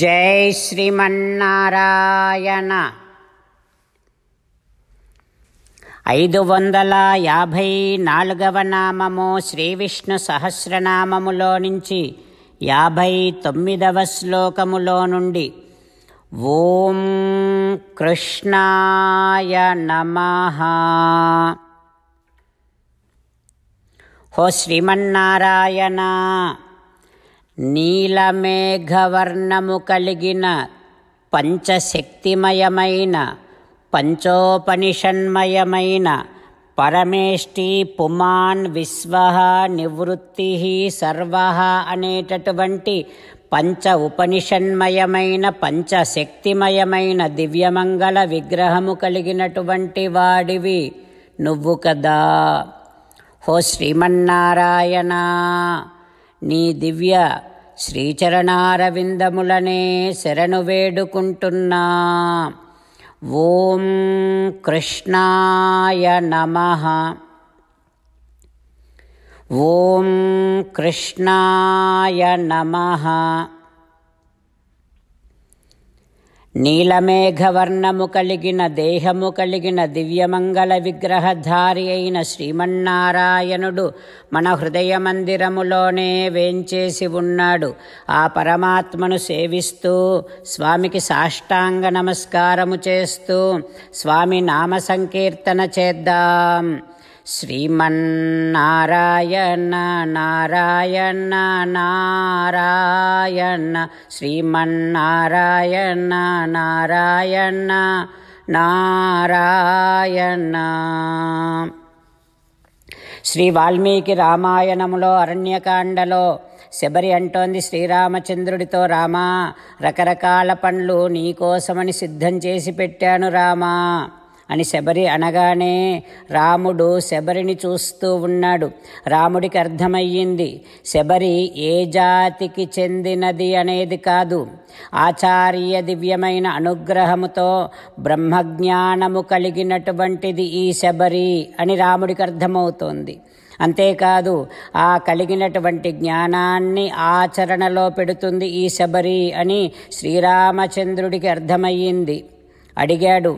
జై శ్రీమన్నారాయణ ఐదు వందల యాభై నాలుగవ నామము శ్రీవిష్ణు సహస్రనామములో నుంచి యాభై తొమ్మిదవ శ్లోకములో నుండి ఓం కృష్ణాయ నమ హో శ్రీమన్నారాయణ నీలమేఘవర్ణము కలిగిన పంచశక్తిమయమైన పంచోపనిషన్మయమైన పరమేష్టి పుమాన్ విశ్వ నివృత్తి సర్వ అనేటటువంటి పంచ ఉపనిషన్మయమైన పంచశక్తిమయమైన దివ్యమంగళ విగ్రహము కలిగినటువంటి వాడివి నువ్వు కదా హో శ్రీమన్నారాయణ నీ దివ్య శ్రీచరణారవిందములనే శరణు వేడుకుంటున్నా ఓం కృష్ణాయ నమ ఓం కృష్ణాయ నమ నీలమేఘవర్ణము కలిగిన దేహము కలిగిన దివ్యమంగళ విగ్రహధారి అయిన శ్రీమన్నారాయణుడు మన హృదయమందిరములోనే వేంచేసి ఉన్నాడు ఆ పరమాత్మను సేవిస్తూ స్వామికి సాష్టాంగ నమస్కారము చేస్తూ స్వామి నామ సంకీర్తన చేద్దాం శ్రీమన్నారాయణ నారాయణ నారాయణ శ్రీమన్నారాయణ నారాయణ నారాయణ శ్రీ వాల్మీకి రామాయణములో అరణ్యకాండలో శబరి అంటోంది శ్రీరామచంద్రుడితో రామా రకరకాల పండ్లు నీకోసమని సిద్ధం చేసి పెట్టాను రామా అని శబరి అనగానే రాముడు శబరిని చూస్తూ ఉన్నాడు రాముడికి అర్థమయ్యింది శబరి ఏ జాతికి చెందినది అనేది కాదు ఆచార్య దివ్యమైన అనుగ్రహముతో బ్రహ్మజ్ఞానము కలిగినటువంటిది ఈ శబరి అని రాముడికి అర్థమవుతోంది అంతేకాదు ఆ కలిగినటువంటి జ్ఞానాన్ని ఆచరణలో పెడుతుంది ఈ శబరి అని శ్రీరామచంద్రుడికి అర్థమయ్యింది అడిగాడు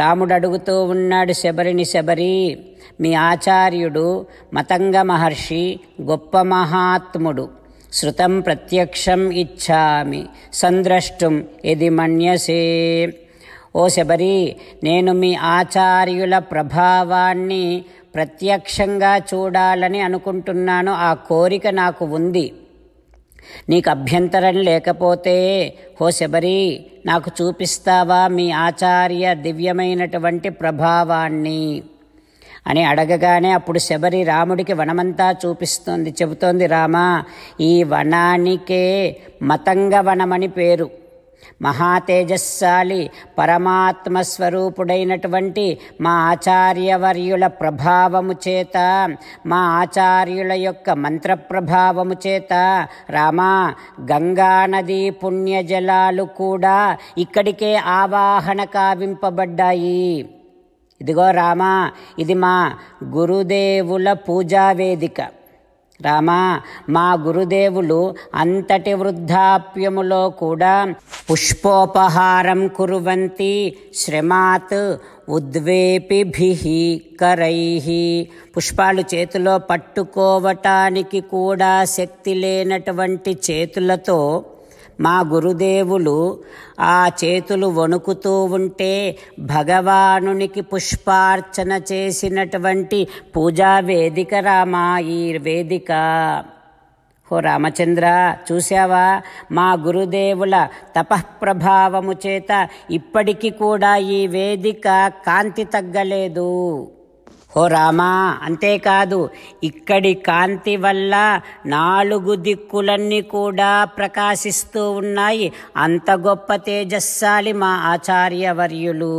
రాముడు అడుగుతూ ఉన్నాడు శబరిని శబరి మీ ఆచార్యుడు మతంగ మహర్షి గొప్ప మహాత్ముడు శృతం ప్రత్యక్షం ఇచ్చామి సంద్రష్టం ఇది మన్యసే ఓ శబరి నేను మీ ఆచార్యుల ప్రభావాన్ని ప్రత్యక్షంగా చూడాలని అనుకుంటున్నాను ఆ కోరిక నాకు ఉంది నీకు అభ్యంతరం లేకపోతే హో శబరి నాకు చూపిస్తావా మీ ఆచార్య దివ్యమైనటువంటి ప్రభావాన్ని అని అడగగానే అప్పుడు శబరి రాముడికి వనమంతా చూపిస్తోంది చెబుతోంది రామా ఈ వనానికే మతంగ వనమని పేరు పరమాత్మ పరమాత్మస్వరూపుడైనటువంటి మా ఆచార్యవర్యుల ప్రభావము చేత మా ఆచార్యుల యొక్క మంత్రప్రభావము చేత రామా గంగానదీ పుణ్యజలాలు కూడా ఇక్కడికే ఆవాహన కావింపబడ్డాయి ఇదిగో రామా ఇది మా గురుదేవుల పూజావేదిక రామా మా గురుదేవులు అంతటి వృద్ధాప్యములో కూడా పుష్పోపహారం కురువంతి శ్రమాత్ ఉద్వేపిభి కరై పుష్పాలు చేతిలో పట్టుకోవటానికి కూడా శక్తి లేనటువంటి చేతులతో మా గురుదేవులు ఆ చేతులు వణుకుతూ ఉంటే భగవానునికి పుష్పార్చన చేసినటువంటి పూజా వేదిక రామా ఈ వేదిక ఓ రామచంద్ర చూశావా మా గురుదేవుల తపఃప్రభావము చేత ఇప్పటికీ కూడా ఈ వేదిక కాంతి తగ్గలేదు ఓ రామా అంతేకాదు ఇక్కడి కాంతి వల్ల నాలుగు దిక్కులన్నీ కూడా ప్రకాశిస్తూ ఉన్నాయి అంత గొప్ప తేజస్సాలి మా ఆచార్యవర్యులు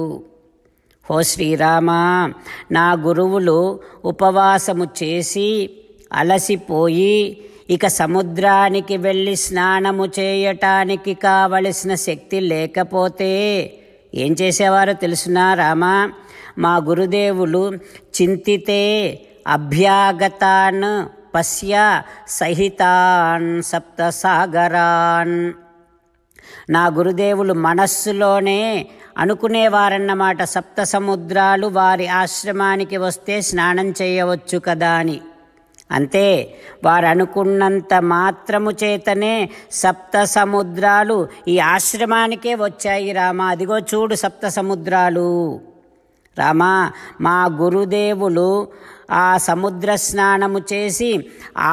ఓ శ్రీరామా నా గురువులు ఉపవాసము చేసి అలసిపోయి ఇక సముద్రానికి వెళ్ళి స్నానము చేయటానికి కావలసిన శక్తి లేకపోతే ఏం చేసేవారో తెలుసునా రామా మా గురుదేవులు చింతితే అభ్యాగతాన్ పశ్య సహితాన్ సప్తసాగరాన్ నా గురుదేవులు మనస్సులోనే అనుకునేవారన్నమాట సప్త సముద్రాలు వారి ఆశ్రమానికి వస్తే స్నానం చేయవచ్చు కదా అని అంతే వారు అనుకున్నంత మాత్రము చేతనే సప్త సముద్రాలు ఈ ఆశ్రమానికే వచ్చాయి రామా అదిగో చూడు సప్త సముద్రాలు రామా మా గురుదేవులు ఆ సముద్ర స్నానము చేసి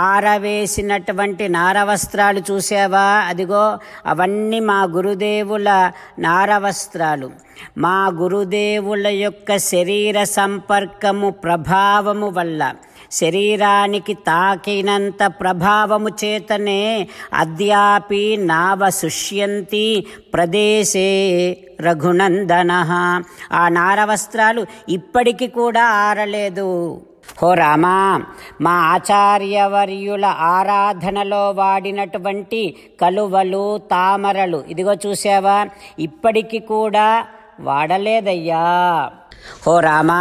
ఆరవేసినటువంటి నారవస్త్రాలు చూసావా అదిగో అవన్నీ మా గురుదేవుల నారవస్త్రాలు మా గురుదేవుల యొక్క శరీర సంపర్కము ప్రభావము వల్ల శరీరానికి తాకినంత ప్రభావము చేతనే అద్యాపి నావశుష్యంతి ప్రదేశే రఘునందన ఆ నారవస్త్రాలు ఇప్పటికి కూడా ఆరలేదు హో రామా మా ఆచార్యవర్యుల ఆరాధనలో వాడినటువంటి కలువలు తామరలు ఇదిగో చూసావా ఇప్పటికి కూడా వాడలేదయ్యా హో రామా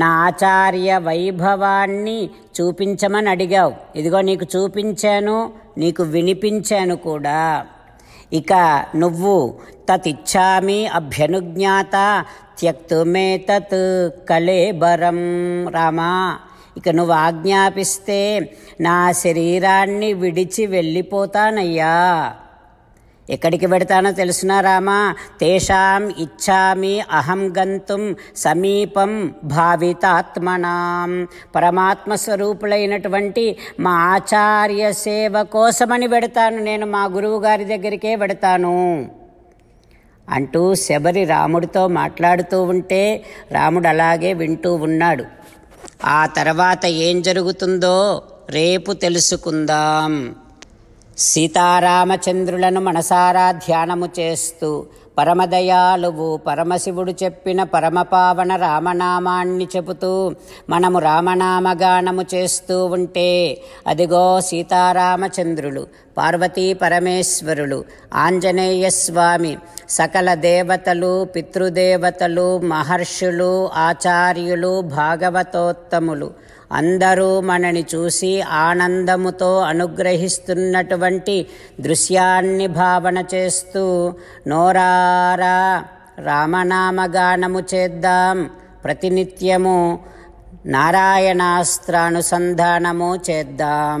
నా ఆచార్య వైభవాన్ని చూపించమని అడిగావు ఇదిగో నీకు చూపించాను నీకు వినిపించాను కూడా ఇక నువ్వు తతిచ్చామి అభ్యనుజ్ఞాత త్యక్తుమే తత్ కళేబరం రామా ఇక నువ్వు ఆజ్ఞాపిస్తే నా శరీరాన్ని విడిచి వెళ్ళిపోతానయ్యా ఎక్కడికి పెడతానో తెలుసునా రామా తేషాం ఇచ్చామి అహం గంతుం సమీపం భావితాత్మనాం పరమాత్మ స్వరూపులైనటువంటి మా ఆచార్య సేవ కోసమని పెడతాను నేను మా గురువు గారి దగ్గరికే పెడతాను అంటూ శబరి రాముడితో మాట్లాడుతూ ఉంటే రాముడు అలాగే వింటూ ఉన్నాడు ఆ తర్వాత ఏం జరుగుతుందో రేపు తెలుసుకుందాం సీతారామచంద్రులను మనసారా ధ్యానము చేస్తూ పరమదయాలువు పరమశివుడు చెప్పిన పరమపావన రామనామాన్ని చెబుతూ మనము రామనామగానము చేస్తూ ఉంటే అదిగో సీతారామచంద్రులు పార్వతీ పరమేశ్వరులు ఆంజనేయ స్వామి సకల దేవతలు పితృదేవతలు మహర్షులు ఆచార్యులు భాగవతోత్తములు అందరూ మనని చూసి ఆనందముతో అనుగ్రహిస్తున్నటువంటి దృశ్యాన్ని భావన చేస్తూ నోరారా రామనామగానము చేద్దాం ప్రతినిత్యము నారాయణాస్త్రానుసంధానము చేద్దాం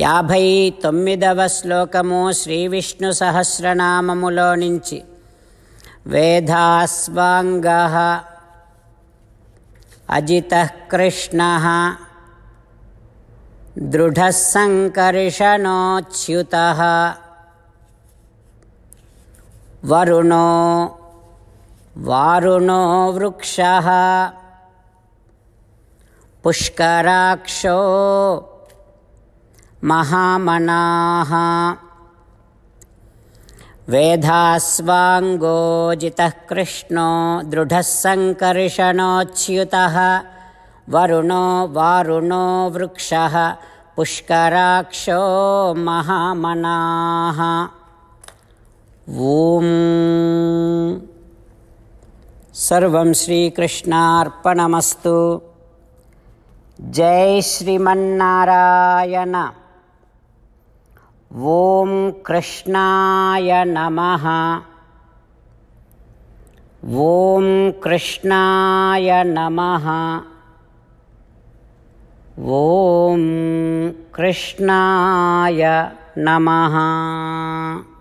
యాభై తొమ్మిదవ శ్లోకము శ్రీ విష్ణు సహస్రనామములో నుంచి వేదాస్వాంగ అజిత కృష్ణ దృఢసంకర్షణోచ్యుత వరుణో వారుణో వృక్ష పుష్కరాక్షో महामनाः वेधास्वाङ्गोजितः कृष्णो दृढः सङ्कर्षणोच्युतः वरुणो वारुणो वृक्षः पुष्कराक्षो महामनाः ॐ सर्वं श्रीकृष्णार्पणमस्तु जय श्रीमन्नारायण ॐ कृष्णाय नमः ॐ कृष्णाय नमः ॐ कृष्णाय नमः